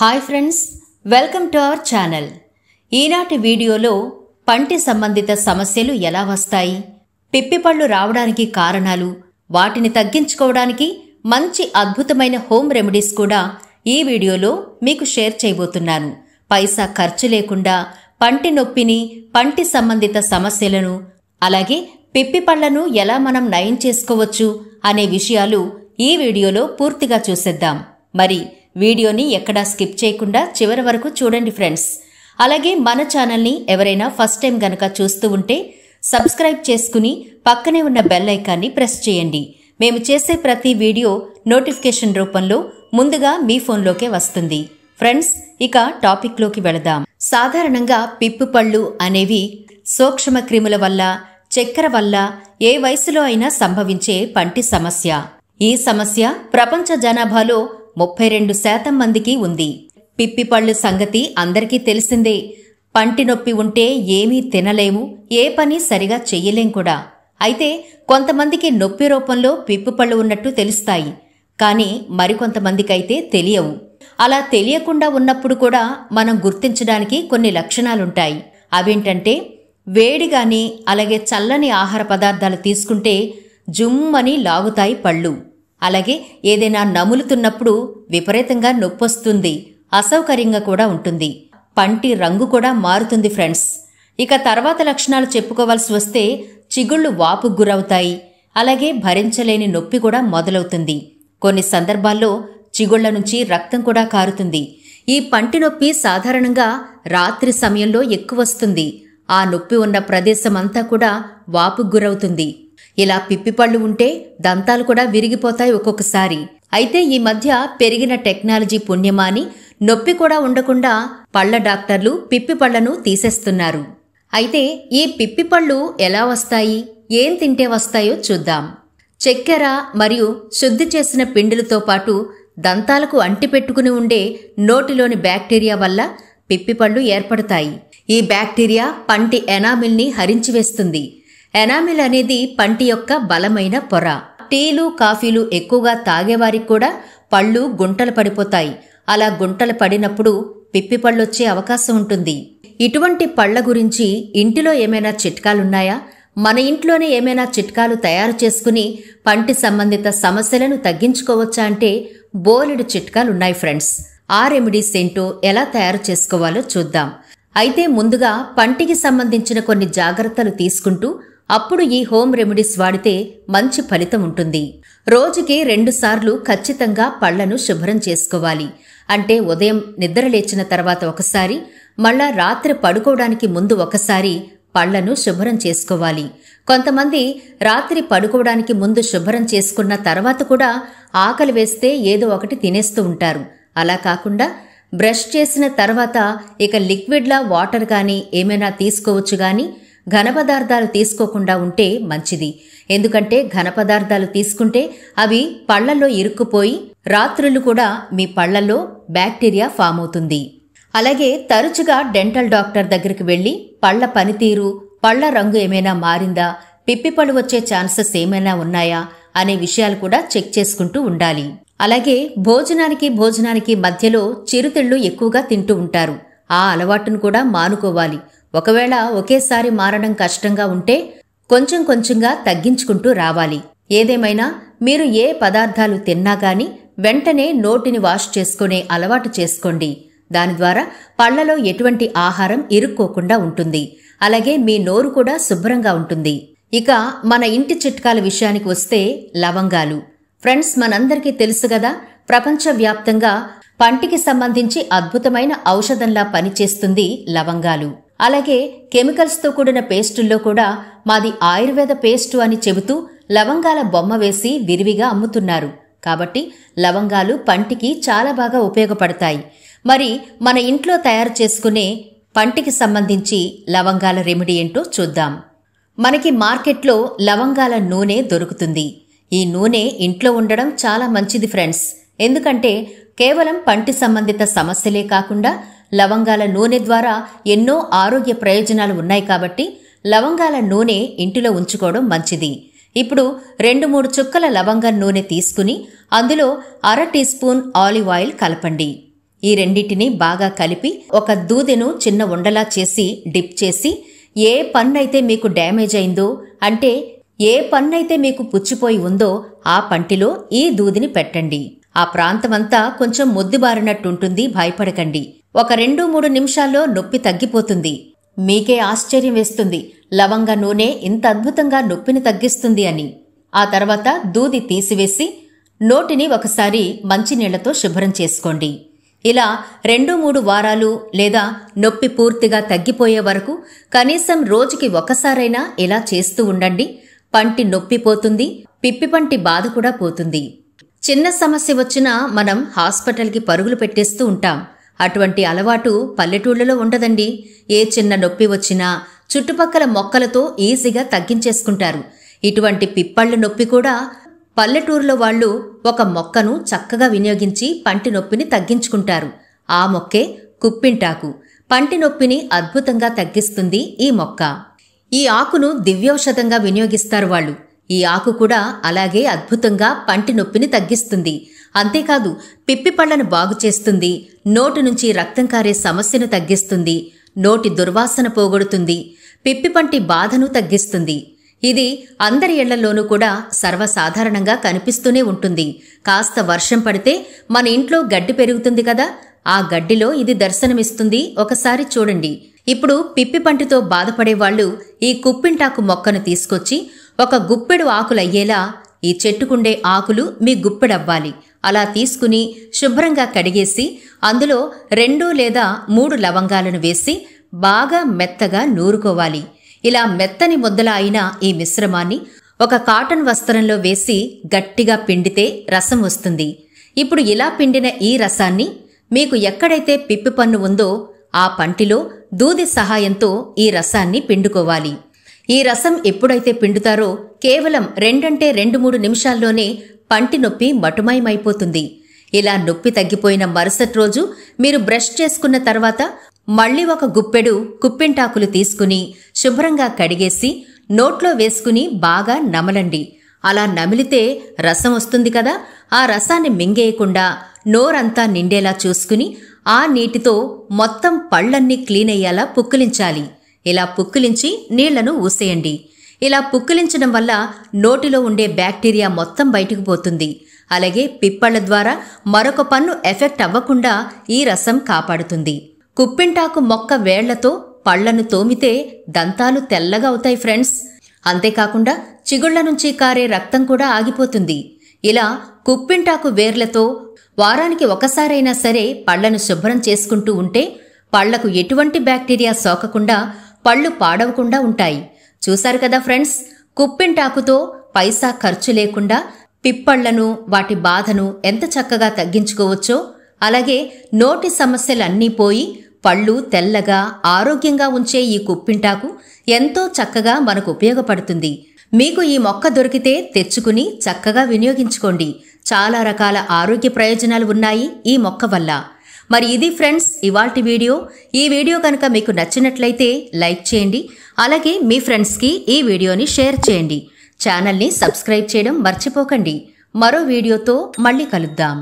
hi friends welcome to our channel ఈనాటి వీడియోలో పంటి సంబంధిత సమస్యలు ఎలా వస్తాయి పిప్పిపళ్ళు రావడానికి కారణాలు వాటిని తగ్గించుకోవడానికి మంచి అద్భుతమైన హోమ్ రెమెడీస్ కూడా ఈ వీడియోలో మీకు షేర్ చేయబోతున్నాను పైసా ఖర్చు లేకుండా పంటి నొప్పిని పంటి సంబంధిత సమస్యలను అలాగే పిప్పిపళ్లను ఎలా మనం నయం చేసుకోవచ్చు అనే విషయాలు ఈ వీడియోలో పూర్తిగా చూసేద్దాం మరి వీడియోని ఎక్కడా స్కిప్ చేయకుండా చివరి వరకు చూడండి ఫ్రెండ్స్ అలాగే మన ఛానల్ని ఎవరైనా ఫస్ట్ టైం గనక చూస్తూ ఉంటే సబ్స్క్రైబ్ చేసుకుని పక్కనే ఉన్న బెల్ ఐకాన్ని ప్రెస్ చేయండి మేము చేసే ప్రతి వీడియో నోటిఫికేషన్ రూపంలో ముందుగా మీ ఫోన్లోకే వస్తుంది ఫ్రెండ్స్ ఇక టాపిక్లోకి వెళదాం సాధారణంగా పిప్పు పళ్ళు అనేవి సూక్ష్మ క్రిముల వల్ల చక్కెర వల్ల ఏ వయసులో అయినా సంభవించే పంటి సమస్య ఈ సమస్య ప్రపంచ జనాభాలో ముప్పై రెండు శాతం మందికి ఉంది పిప్పిపళ్ళు సంగతి అందరికీ తెలిసిందే పంటి నొప్పి ఉంటే ఏమీ తినలేము ఏ పని సరిగా చెయ్యలేం కూడా అయితే కొంతమందికి నొప్పి రూపంలో పిప్పిపళ్ళు ఉన్నట్టు తెలుస్తాయి కానీ మరికొంతమందికైతే తెలియవు అలా తెలియకుండా ఉన్నప్పుడు కూడా మనం గుర్తించడానికి కొన్ని లక్షణాలుంటాయి అవేంటంటే వేడిగాని అలాగే చల్లని ఆహార పదార్థాలు తీసుకుంటే జుమ్మని లాగుతాయి పళ్ళు అలాగే ఏదైనా నములుతున్నప్పుడు విపరీతంగా నొప్పొస్తుంది అసౌకర్యంగా కూడా ఉంటుంది పంటి రంగు కూడా మారుతుంది ఫ్రెండ్స్ ఇక తర్వాత లక్షణాలు చెప్పుకోవాల్సి వస్తే చిగుళ్ళు వాపు గురవుతాయి అలాగే భరించలేని నొప్పి కూడా మొదలవుతుంది కొన్ని సందర్భాల్లో చిగుళ్ల నుంచి రక్తం కూడా కారుతుంది ఈ పంటి నొప్పి సాధారణంగా రాత్రి సమయంలో ఎక్కువ వస్తుంది ఆ నొప్పి ఉన్న ప్రదేశమంతా కూడా వాపు గురవుతుంది ఇలా పిప్పిపళ్ళు ఉంటే దంతాలు కూడా విరిగిపోతాయి ఒక్కొక్కసారి అయితే ఈ మధ్య పెరిగిన టెక్నాలజీ పుణ్యమా అని నొప్పి కూడా ఉండకుండా పళ్ళ డాక్టర్లు పిప్పిపళ్లను తీసేస్తున్నారు అయితే ఈ పిప్పిపళ్ళు ఎలా వస్తాయి ఏం తింటే వస్తాయో చూద్దాం చక్కెర మరియు శుద్ధి చేసిన పిండిలతో పాటు దంతాలకు అంటిపెట్టుకుని ఉండే నోటిలోని బ్యాక్టీరియా వల్ల పిప్పిపళ్ళు ఏర్పడతాయి ఈ బ్యాక్టీరియా పంటి ఎనామిల్ని హరించివేస్తుంది ఎనామిల్ అనేది పంటి యొక్క బలమైన పొర టీలు కాఫీలు ఎక్కువగా తాగేవారికి కూడా పళ్ళు గుంటలు పడిపోతాయి అలా గుంటలు పడినప్పుడు పిప్పి పళ్ళొచ్చే అవకాశం ఉంటుంది ఇటువంటి పళ్ళ గురించి ఇంటిలో ఏమైనా చిట్కాలున్నాయా మన ఇంట్లోనే ఏమైనా చిట్కాలు తయారు చేసుకుని పంటి సంబంధిత సమస్యలను తగ్గించుకోవచ్చా అంటే బోలెడు చిట్కాలున్నాయి ఫ్రెండ్స్ ఆ రెమెడీస్ ఏంటో ఎలా తయారు చేసుకోవాలో చూద్దాం అయితే ముందుగా పంటికి సంబంధించిన కొన్ని జాగ్రత్తలు తీసుకుంటూ అప్పుడు ఈ హోమ్ రెమెడీస్ వాడితే మంచి ఫలితం ఉంటుంది రోజుకి రెండుసార్లు ఖచ్చితంగా పళ్లను శుభ్రం చేసుకోవాలి అంటే ఉదయం నిద్రలేచిన తర్వాత ఒకసారి మళ్ళా రాత్రి పడుకోవడానికి ముందు ఒకసారి పళ్లను శుభ్రం చేసుకోవాలి కొంతమంది రాత్రి పడుకోవడానికి ముందు శుభ్రం చేసుకున్న తర్వాత కూడా ఆకలి వేస్తే ఏదో ఒకటి తినేస్తూ ఉంటారు అలా కాకుండా బ్రష్ చేసిన తర్వాత ఇక లిక్విడ్లా వాటర్ కానీ ఏమైనా తీసుకోవచ్చు కానీ ఘన పదార్థాలు తీసుకోకుండా ఉంటే మంచిది ఎందుకంటే ఘన పదార్థాలు తీసుకుంటే అవి పళ్లలో ఇరుక్కుపోయి రాత్రులు కూడా మీ పళ్లలో బ్యాక్టీరియా ఫామ్ అవుతుంది అలాగే తరచుగా డెంటల్ డాక్టర్ దగ్గరికి వెళ్ళి పళ్ల పనితీరు పళ్ల రంగు ఏమైనా మారిందా పిప్పి పళ్ళు వచ్చే ఛాన్సెస్ ఏమైనా ఉన్నాయా అనే విషయాలు కూడా చెక్ చేసుకుంటూ ఉండాలి అలాగే భోజనానికి భోజనానికి మధ్యలో చిరుతిళ్ళు ఎక్కువగా తింటూ ఉంటారు ఆ అలవాటును కూడా మానుకోవాలి ఒకవేళ ఒకేసారి మారడం కష్టంగా ఉంటే కొంచెం కొంచెంగా తగ్గించుకుంటూ రావాలి ఏదేమైనా మీరు ఏ పదార్థాలు తిన్నా గాని వెంటనే నోటిని వాష్ చేసుకునే అలవాటు చేసుకోండి దాని ద్వారా పళ్లలో ఎటువంటి ఆహారం ఇరుక్కోకుండా ఉంటుంది అలాగే మీ నోరు కూడా శుభ్రంగా ఉంటుంది ఇక మన ఇంటి చిట్కాల విషయానికి వస్తే లవంగాలు ఫ్రెండ్స్ మనందరికీ తెలుసు కదా ప్రపంచవ్యాప్తంగా పంటికి సంబంధించి అద్భుతమైన ఔషధంలా పనిచేస్తుంది లవంగాలు అలాగే కెమికల్స్తో కూడిన పేస్టుల్లో కూడా మాది ఆయుర్వేద పేస్టు అని చెబుతూ లవంగాల బొమ్మ వేసి విరివిగా అమ్ముతున్నారు కాబట్టి లవంగాలు పంటికి చాలా బాగా ఉపయోగపడతాయి మరి మన ఇంట్లో తయారు చేసుకునే పంటికి సంబంధించి లవంగాల రెమెడీ ఏంటో చూద్దాం మనకి మార్కెట్లో లవంగాల నూనె దొరుకుతుంది ఈ నూనె ఇంట్లో ఉండడం చాలా మంచిది ఫ్రెండ్స్ ఎందుకంటే కేవలం పంటి సంబంధిత సమస్యలే కాకుండా లవంగాల నూనె ద్వారా ఎన్నో ఆరోగ్య ప్రయోజనాలు ఉన్నాయి కాబట్టి లవంగాల నూనె ఇంటిలో ఉంచుకోవడం మంచిది ఇప్పుడు రెండు మూడు చుక్కల లవంగం నూనె తీసుకుని అందులో అర టీ స్పూన్ ఆలివ్ ఆయిల్ కలపండి ఈ రెండింటిని బాగా కలిపి ఒక దూదెను చిన్న ఉండలా చేసి డిప్ చేసి ఏ పన్నైతే మీకు డ్యామేజ్ అయిందో అంటే ఏ పన్నైతే మీకు పుచ్చిపోయి ఉందో ఆ పంటిలో ఈ దూదిని పెట్టండి ఆ ప్రాంతమంతా కొంచెం మొద్దుబారినట్టుంటుంది భయపడకండి ఒక రెండు మూడు నిమిషాల్లో నొప్పి తగ్గిపోతుంది మీకే ఆశ్చర్యం వేస్తుంది లవంగ నూనె ఇంత అద్భుతంగా నొప్పిని తగ్గిస్తుంది అని ఆ తర్వాత దూది తీసివేసి నోటిని ఒకసారి మంచినీళ్లతో శుభ్రం చేసుకోండి ఇలా రెండు మూడు వారాలు లేదా నొప్పి పూర్తిగా తగ్గిపోయే వరకు కనీసం రోజుకి ఒకసారైనా ఇలా చేస్తూ ఉండండి పంటి నొప్పి పోతుంది పిప్పిపంటి బాధ కూడా పోతుంది చిన్న సమస్య వచ్చినా మనం హాస్పిటల్కి పరుగులు పెట్టేస్తూ ఉంటాం అటువంటి అలవాటు పల్లెటూళ్లలో ఉండదండి ఏ చిన్న నొప్పి వచ్చినా చుట్టుపక్కల మొక్కలతో ఈజీగా తగ్గించేసుకుంటారు ఇటువంటి పిప్పళ్ళ నొప్పి కూడా పల్లెటూరులో వాళ్ళు ఒక మొక్కను చక్కగా వినియోగించి పంటి నొప్పిని తగ్గించుకుంటారు ఆ మొక్కే కుప్పింటాకు పంటి నొప్పిని అద్భుతంగా తగ్గిస్తుంది ఈ మొక్క ఈ ఆకును దివ్యౌషధంగా వినియోగిస్తారు వాళ్ళు ఈ ఆకు కూడా అలాగే అద్భుతంగా పంటి నొప్పిని తగ్గిస్తుంది అంతేకాదు పిప్పి పళ్లను బాగు చేస్తుంది నోటి నుంచి రక్తం కారే సమస్యను తగ్గిస్తుంది నోటి దుర్వాసన పోగొడుతుంది పిప్పి పంటి బాధను తగ్గిస్తుంది ఇది అందరి ఇళ్లలోనూ కూడా సర్వసాధారణంగా కనిపిస్తూనే ఉంటుంది కాస్త వర్షం పడితే మన ఇంట్లో గడ్డి పెరుగుతుంది కదా ఆ గడ్డిలో ఇది దర్శనమిస్తుంది ఒకసారి చూడండి ఇప్పుడు పిప్పి పంటితో బాధపడేవాళ్లు ఈ కుప్పింటాకు మొక్కను తీసుకొచ్చి ఒక గుప్పెడు ఆకులయ్యేలా ఈ చెట్టుకుండే ఆకులు మీ గుప్పెడవ్వాలి అలా తీసుకుని శుభ్రంగా కడిగేసి అందులో రెండు లేదా మూడు లవంగాలను వేసి బాగా మెత్తగా నూరుకోవాలి ఇలా మెత్తని ముద్దల అయిన ఈ మిశ్రమాన్ని ఒక కాటన్ వస్త్రంలో వేసి గట్టిగా పిండితే రసం వస్తుంది ఇప్పుడు ఇలా పిండిన ఈ రసాన్ని మీకు ఎక్కడైతే పిప్పి పన్ను ఉందో ఆ పంటిలో దూది సహాయంతో ఈ రసాన్ని పిండుకోవాలి ఈ రసం ఎప్పుడైతే పిండుతారో కేవలం రెండంటే రెండు మూడు నిమిషాల్లోనే పంటి నొప్పి మటుమయమైపోతుంది ఇలా నొప్పి తగ్గిపోయిన మరుసటి రోజు మీరు బ్రష్ చేసుకున్న తర్వాత మళ్లీ ఒక గుప్పెడు కుప్పింటాకులు తీసుకుని శుభ్రంగా కడిగేసి నోట్లో వేసుకుని బాగా నమలండి అలా నమిలితే రసం వస్తుంది కదా ఆ రసాన్ని మింగేయకుండా నోరంతా నిండేలా చూసుకుని ఆ నీటితో మొత్తం పళ్ళన్నీ క్లీన్ అయ్యేలా పుక్కిలించాలి ఇలా పుక్కిలించి నీళ్లను ఊసేయండి ఇలా పుక్కిలించడం వల్ల నోటిలో ఉండే బ్యాక్టీరియా మొత్తం బయటకు పోతుంది అలాగే పిప్పళ్ల ద్వారా మరొక పన్ను ఎఫెక్ట్ అవ్వకుండా ఈ రసం కాపాడుతుంది కుప్పింటాకు మొక్క వేళ్లతో పళ్లను తోమితే దంతాలు తెల్లగా అవుతాయి ఫ్రెండ్స్ అంతేకాకుండా చిగుళ్ల నుంచి కారే రక్తం కూడా ఆగిపోతుంది ఇలా కుప్పింటాకు వేర్లతో వారానికి ఒకసారైనా సరే పళ్లను శుభ్రం చేసుకుంటూ ఉంటే పళ్లకు ఎటువంటి బ్యాక్టీరియా సోకకుండా పళ్ళు పాడవకుండా ఉంటాయి చూశారు కదా ఫ్రెండ్స్ కుప్పింటాకుతో పైసా ఖర్చు లేకుండా పిప్పళ్లను వాటి బాధను ఎంత చక్కగా తగ్గించుకోవచ్చో అలాగే నోటి సమస్యలన్నీ పోయి పళ్ళు తెల్లగా ఆరోగ్యంగా ఉంచే ఈ కుప్పింటాకు ఎంతో చక్కగా మనకు ఉపయోగపడుతుంది మీకు ఈ మొక్క దొరికితే తెచ్చుకుని చక్కగా వినియోగించుకోండి చాలా రకాల ఆరోగ్య ప్రయోజనాలు ఉన్నాయి ఈ మొక్క వల్ల మరి ఇది ఫ్రెండ్స్ ఇవాల్టి వీడియో ఈ వీడియో కనుక మీకు నచ్చినట్లయితే లైక్ చేయండి అలాగే మీ ఫ్రెండ్స్కి ఈ వీడియోని షేర్ చేయండి ఛానల్ని సబ్స్క్రైబ్ చేయడం మర్చిపోకండి మరో వీడియోతో మళ్ళీ కలుద్దాం